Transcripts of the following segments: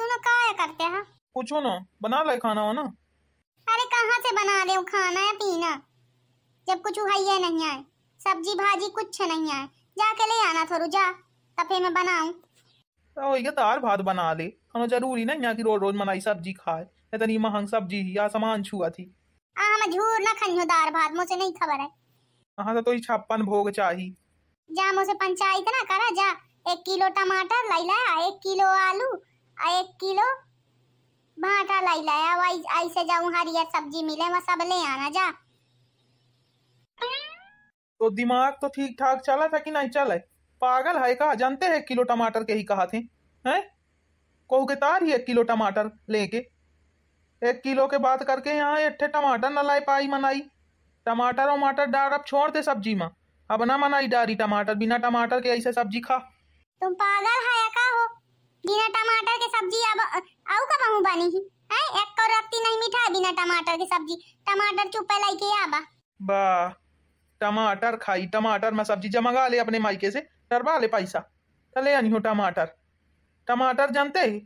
सुनो का करते हैं पूछो ना बना ले खाना हो ना अरे कहाँ से बना रहे हो खाना या पीना जब कुछ उहाइया नहीं आए सब्जी भाजी कुछ नहीं आए जाके ले आना थोड़ू जा तफे में बनाऊ तो दाल भात बना ले हम जरूरी ना यहाँ की रोज रोज मनाई सब्जी खाए तो इतनी महंग सब्जी ही आसमान छुआ थी आ हम झूठ ना खनियो दाल भात मुझे नहीं खबर है हां तो छप्पन भोग चाहिए जा मुझे पंचायत ना करा जा एक किलो टमाटर लाई ला एक किलो आलू एक किलो भाटा लाई लाया वाई ऐसे जाऊं हरियर सब्जी मिले मैं सब ले आना जा तो दिमाग तो ठीक ठाक चला था कि नहीं चला पागल है कहा जानते हैं किलो टमाटर के ही कहा थे हैं कहू के तार ही एक किलो टमाटर लेके एक किलो के बात करके यहाँ एठे टमाटर न लाई पाई मनाई टमाटर और वमाटर डार अब छोड़ दे सब्जी माँ अब ना मनाई डारी टमाटर बिना टमाटर के ऐसे सब्जी खा तुम पागल है का हो बिना टमाटर के सब्जी अब आऊ का बहु बनी ही ए एक को रत्ती नहीं मीठा बिना टमाटर के सब्जी टमाटर चुप लाई के आबा बा टमाटर खाई टमाटर में सब्जी जमा ले अपने मायके से डरवा ले पैसा चले आनी हो टमाटर टमाटर जानते ही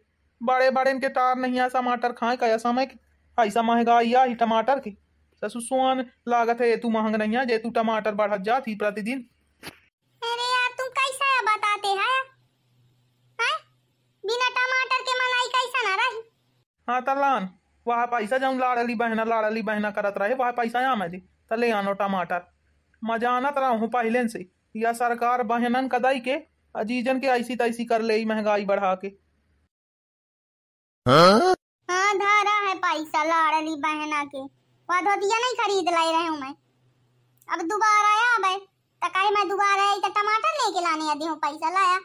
बड़े बड़े इनके तार नहीं ऐसा टमाटर खाए का ऐसा मैं ऐसा महंगाई आई टमाटर की ससुसुआन लागत है तू महंग नहीं है जे तू टमाटर बढ़त जाती प्रतिदिन हाँ तलान वहाँ पैसा जब लाड़ली बहना लाड़ली बहना करत रहे वहाँ पैसा यहाँ मैं तले आनो टमाटर मजा आनत रहूँ पहले से या सरकार बहनन कदाई के अजीजन के ऐसी तैसी कर ले महंगाई बढ़ा के हाँ? हाँ धारा है पैसा लाड़ली बहना के वह नहीं खरीद लाई रहे हूँ मैं अब दोबारा आया अब तकाई मैं दोबारा आई तो टमाटर लेके लाने आदि हूँ पैसा लाया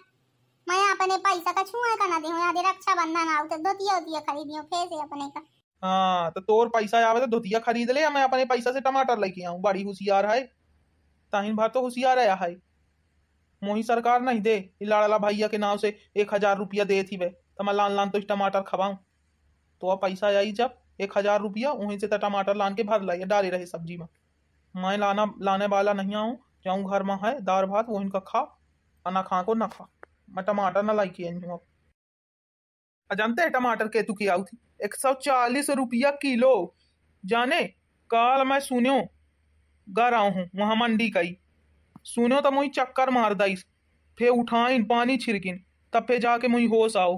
मैं अपने पैसा का छुआ का ना देहू यदि रक्षा बंधन आउ तो धोतिया उतिया खरीदियो फिर से अपने का हां तो तोर पैसा आवे तो धोतिया खरीद ले या मैं अपने पैसा से टमाटर लेके आऊं बड़ी होशियार है ताहिन भर तो होशियार आया है मोही सरकार नहीं दे लाड़ला भैया के नाम से एक हजार रुपया दे थी वे तो मैं लान लान तो टमाटर खवाऊं तो अब पैसा आई जब एक हजार रुपया वहीं से तो टमाटर लान के भर लाइए डाले रहे सब्जी में मैं लाना लाने वाला नहीं आऊं जाऊं घर में है दार भात वो इनका खा और ना खा को ना खा मैं टमाटर ना लाइक किया हूँ टमाटर के तू की आउ थी एक सौ चालीस रुपया किलो जाने काल मैं सुनो घर आऊ हूँ वहां मंडी कई ही सुनो तो मुई चक्कर मार दाई फिर उठाइन पानी छिड़किन तब फिर जाके मुई होश आओ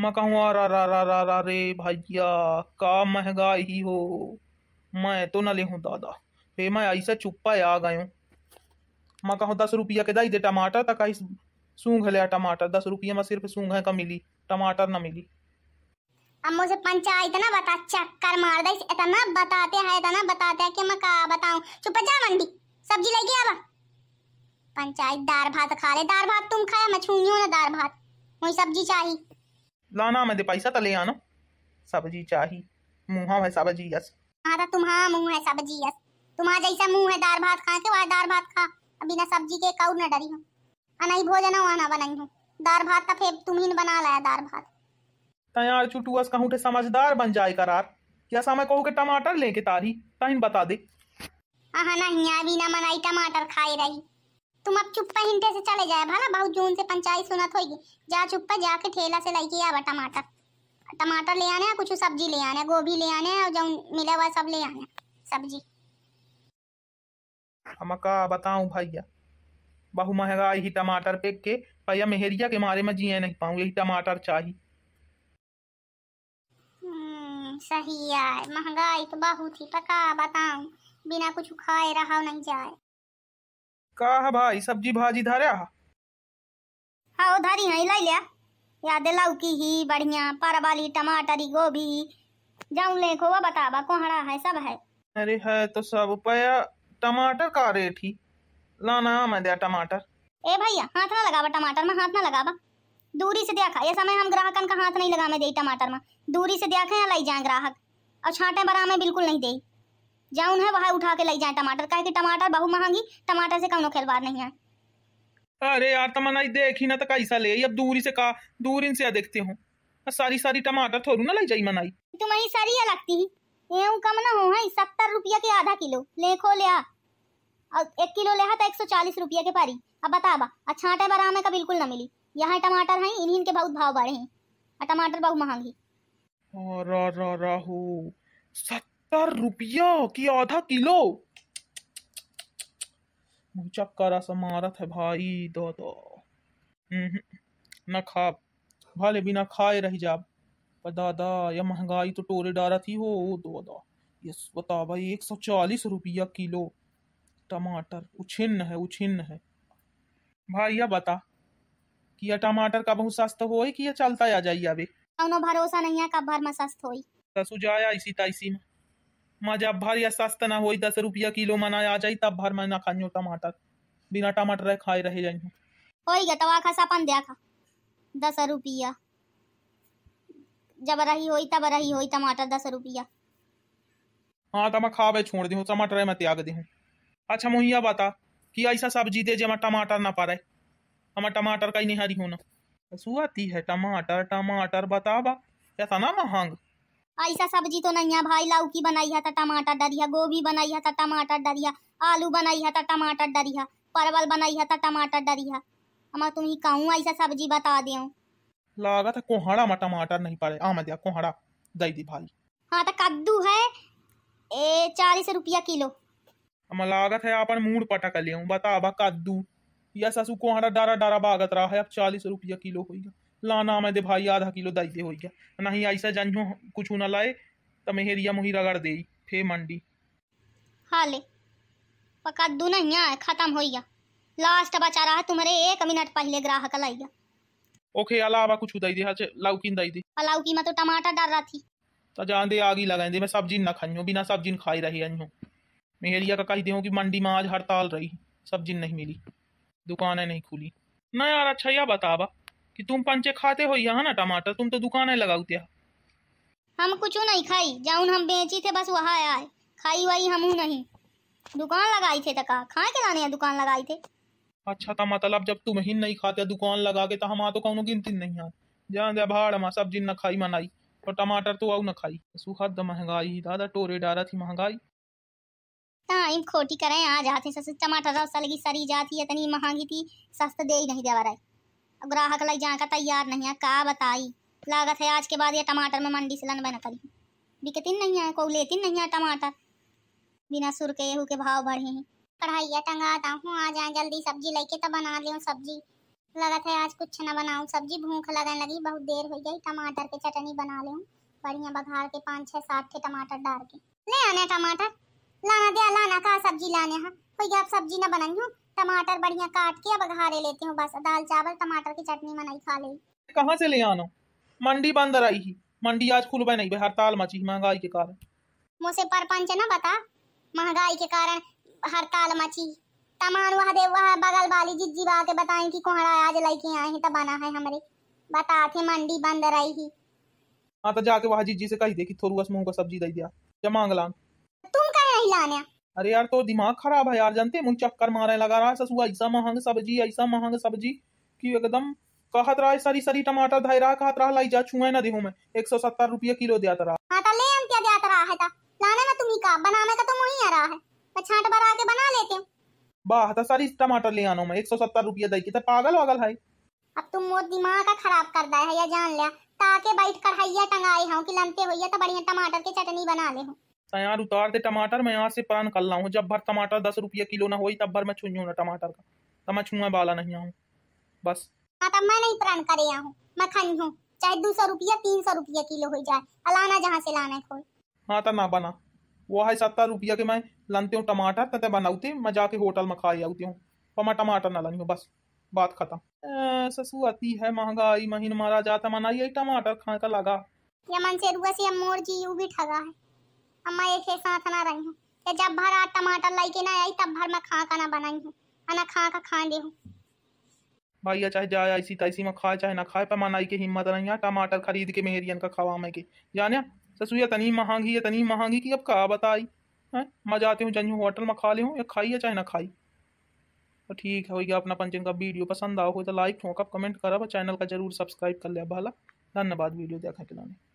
मैं कहूँ अरा रा रा रा रा रे भैया का महंगा ही हो मैं तो न ले हूँ दादा फिर मैं ऐसा चुप्पा आ गयो मैं कहूँ दस रुपया के दाई दे टमाटर तक सूंघ लिया टमाटर दस रुपये में सिर्फ सूंघ का मिली टमाटर ना मिली अब मुझे पंचायत ना बता चक्कर मार दे इतना बताते हैं इतना बताते हैं कि मैं कहा बताऊं चुप जा मंडी सब्जी लेके आवा पंचायत दार भात खा ले दार भात तुम खाया मैं छूंगी ना दार भात मुझे सब्जी चाहिए लाना मैं दे पैसा तो ले आना सब्जी चाहिए मुहा है सब्जी यस हां तो तुम्हारा मुंह है सब्जी यस तुम्हारा जैसा मुंह है दार भात खा के वहां दार भात खा अभी ना सब्जी के कौन ना डरी हूं अनाई भोजन हो आना बनाई हूँ दार भात का तफे तुम्हें बना लाया दार भात तयार चुटुअस कहूँ के समझदार बन जाए करार क्या समय कहूँ के टमाटर लेके तारी तहिन बता दे आहा नहीं अभी ना मनाई टमाटर खाए रही तुम अब चुप हिंटे से चले जाए भला बहुत जून से पंचायत सुनत होगी जा चुप पर जाके ठेला से लेके आवा टमाटर टमाटर ले आने कुछ सब्जी ले आने गोभी ले आने और जो मिला हुआ सब ले आने सब्जी हम का बताऊं भैया बहु महंगाई ही टमाटर पे के पैया मेहरिया के मारे में जिए नहीं पाऊँ यही टमाटर चाहिए हम्म, सही है महंगाई तो बहुत ही पका बताऊं बिना कुछ खाए रहा नहीं जाए का भाई सब्जी भाजी धरे हाँ धरी नहीं ले लिया याद लौकी ही बढ़िया परवाली टमाटर गोभी जाऊं ले खोवा बतावा कोहड़ा है सब है अरे है तो सब पया टमाटर का रेट ही लाना मैं दिया टमाटर ए भैया हाथ ना लगावा टमाटर में हाथ ना लगावा दूरी से देखा ये समय हम ग्राहकन का हाथ नहीं लगा में दे टमाटर में दूरी से देखे या लाई जाए ग्राहक और छाटे बरा में बिल्कुल नहीं दे जा उन्हें वहाँ उठा के लाई जाए टमाटर कहे कि टमाटर बहु महंगी टमाटर से कौनो खेलवार नहीं है अरे यार तमन्ना तो देखी ना तो कैसा ले अब दूरी से का दूरी से देखते हूँ सारी सारी टमाटर थोड़ू ना लाई जाई मनाई तुम्हारी सारी लगती है कम ना हो है सत्तर रुपया के आधा किलो लेखो खो ले आ और एक किलो ले था तो एक सौ चालीस रुपया के पारी अब बता बा आ छाटे बराम का बिल्कुल ना मिली यहाँ टमाटर हैं इन्हीं के बहुत भाव बढ़े हैं और टमाटर बहुत महंगी सत्तर रुपया की आधा किलो चक्कर समारत है भाई दो दो हम्म, हम्म, न खा भले बिना खाए रही जाब पर दादा ये महंगाई तो टोरे डारा थी हो दो दो ये बता भाई एक सौ चालीस रुपया किलो टमाटर उछिन्न है उछिन्न है भाई यह बता कि यह टमाटर का बहुत सस्त हो कि यह चलता आ जाइए अभी कौनो भरोसा नहीं है कब भर में सस्त हो ससु जाया इसी तैसी में माँ जब भर या सस्त ना हो दस रुपया किलो मना आ जाई तब भर में ना खाइयो टमाटर बिना टमाटर खाए रह जाई हो गया तो आखा सपन दिया खा दस रुपया जब रही हो तब रही हो टमाटर दस रुपया हाँ तो मैं खावे छोड़ दी हूँ टमाटर मैं त्याग दी हूँ अच्छा मोही यह बता कि ऐसा सब्जी दे जो हमारा टमाटर ना पारे हमारा टमाटर का ही निहारी होना सुआती है टमाटर टमाटर बतावा ऐसा ना महंग ऐसा सब्जी तो नहीं है भाई लौकी बनाई है तो टमाटर डरिया गोभी बनाई है तो टमाटर डरिया आलू बनाई है तो टमाटर डरिया परवल बनाई है टमाटर डरिया हम तुम्हें कहूँ ऐसा सब्जी बता दे लागत है कोहड़ा में टमाटर नहीं पड़े आम दिया कोहड़ा दे दी भाई हाँ तो कद्दू है ए चालीस रुपया किलो अमा लागत है आपन मूड पटक ले बतावा कद्दू या ससु को डारा डारा भागत रहा है अब चालीस रुपया किलो होगा लाना मैं दे भाई आधा किलो दैते हो गया नहीं ऐसा जानझो कुछ न लाए तो मेहरिया मुही रगड़ दे फे मंडी हाँ कद्दू नहीं आए खत्म हो गया लास्ट बचा रहा तुम्हारे एक मिनट पहले ग्राहक लाइया ओके अलावा कुछ दई दे हाँ लौकीन दई दे लौकी में तो टमाटर डाल रहा थी तो जान दे आग ही लगा दे मैं सब्जी ना खाई बिना सब्जी खाई रही हूँ मेहरिया का कह दे कि मंडी में आज हड़ताल रही सब्जी नहीं मिली दुकानें नहीं खुली न यार अच्छा यह बतावा कि तुम पंचे खाते हो यहाँ ना टमाटर तुम तो दुकानें लगाते हो हम कुछ नहीं खाई जाऊन हम बेची थे बस वहाँ आया है खाई वही हम नहीं दुकान लगाई थे तका खाए के लाने दुकान लगाई थे अच्छा था मतलब जब तुम ही नहीं खाते दुकान लगा के तो हम तो कौन गिनती नहीं है जहाँ दे भाड़ मा सब्जी न खाई मनाई और टमाटर तो आऊ न खाई सूखा महंगाई दादा टोरे डारा थी महंगाई टाइम खोटी करे आ जाते सस टमाटर रस लगी सारी जाती है तनी महंगी थी सस्त दे ही नहीं देवा रही ग्राहक लग जा का तैयार नहीं है का बताई लागत है आज के बाद ये टमाटर में मंडी से लनबे न करी बिकती नहीं है कोई लेती नहीं है टमाटर बिना सुर के यहू के भाव बढ़े हैं कढ़ाइया टंगाता हूँ आ जाए जल्दी सब्जी लेके तो बना लियो सब्जी लगत है आज कुछ ना बनाऊँ सब्जी भूख लगने लगी बहुत देर हो गई टमाटर के चटनी बना लूँ बढ़िया बघार के पाँच छः सात के टमाटर डाल के ले आने टमाटर लाना दिया लाना कहा सब्जी लाने हाँ कोई आप सब्जी ना बनाई हूँ टमाटर बढ़िया काट के अब घारे लेती हूँ बस दाल चावल टमाटर की चटनी बनाई खा ले कहाँ से ले आना मंडी बंद आई ही मंडी आज खुलबे नहीं हड़ताल मची महंगाई के कारण मुझसे परपंच ना बता महंगाई के कारण हड़ताल मची तमान वह देव वह बगल वाली जिज्जी बा के बताएं कि कोहड़ा आज लेके आए हैं तब बना है हमारे बता थे मंडी बंद रही ही हाँ तो जाके वहाँ जिज्जी से कही दे कि थोड़ा मुंह का सब्जी दे दिया या मांग लांग अरे यार तो दिमाग खराब है यार जानते मुझे चक्कर मारे लगा रहा है ससुआ ऐसा महंग सब्जी ऐसा महंग सब्जी कि एकदम कहत रहा है सारी सारी टमाटर धाई रहा कहत रहा लाई जा छुए ना देहू में एक सौ सत्तर रुपये किलो दिया था हाँ ले हम क्या दिया रहा है लाने में तुम्ही का बनाने का तो वही आ रहा है मैं छाट बना लेते बाह तो सारी टमाटर ले आना मैं एक सौ सत्तर रुपया दी तो पागल वागल है अब तुम दिमाग का खराब कर दिया है या जान लिया ताके बैठ कर हैया टंगाई हूँ कि लंते तो बढ़िया टमाटर की चटनी बना ले हूँ है यार उतार दे टमाटर मैं यहाँ से पान कर रहा हूँ जब भर टमाटर दस रुपये किलो ना हो तब भर मैं छुई ना टमाटर का तो मैं छुआ बाला नहीं आऊँ बस हाँ, मैं नहीं चाहे दो सौ रुपया तीन सौ रुपया किलो हो जाए अलाना जहाँ से लाना खोल हाँ ना बना वो है सत्तर रुपया के मैं लनते हूँ टमाटर मैं जाके होटल में खाई आती हूँ पर मैं टमाटर ना लानी हूँ बस बात खत्म ससु है महंगाई महीन मारा जाता मनाई टमाटर खा का लगा यमन से रुआ से मोर जी यू भी ठगा है अम्मा एक है साथ ना रही हूँ जब भर आज टमाटर लाई के ना आई तब भर मैं खा का ना बनाई हूँ ना खा का खा दे हूँ भाई चाहे जाए ऐसी तैसी में खाए चाहे ना खाए पर मनाई के हिम्मत नहीं है टमाटर खरीद के मेहरियन का खावा मैं जाने ससू ये तनी महंगी है तनी महंगी की अब कहा बताई है मैं जाते हूँ जानी होटल में खा ले हूँ या खाई है चाहे ना खाई तो ठीक है भैया अपना पंचन का वीडियो पसंद आओ हो तो लाइक ठोकब कमेंट करा चैनल का जरूर सब्सक्राइब कर लिया भाला धन्यवाद वीडियो देखा के लिए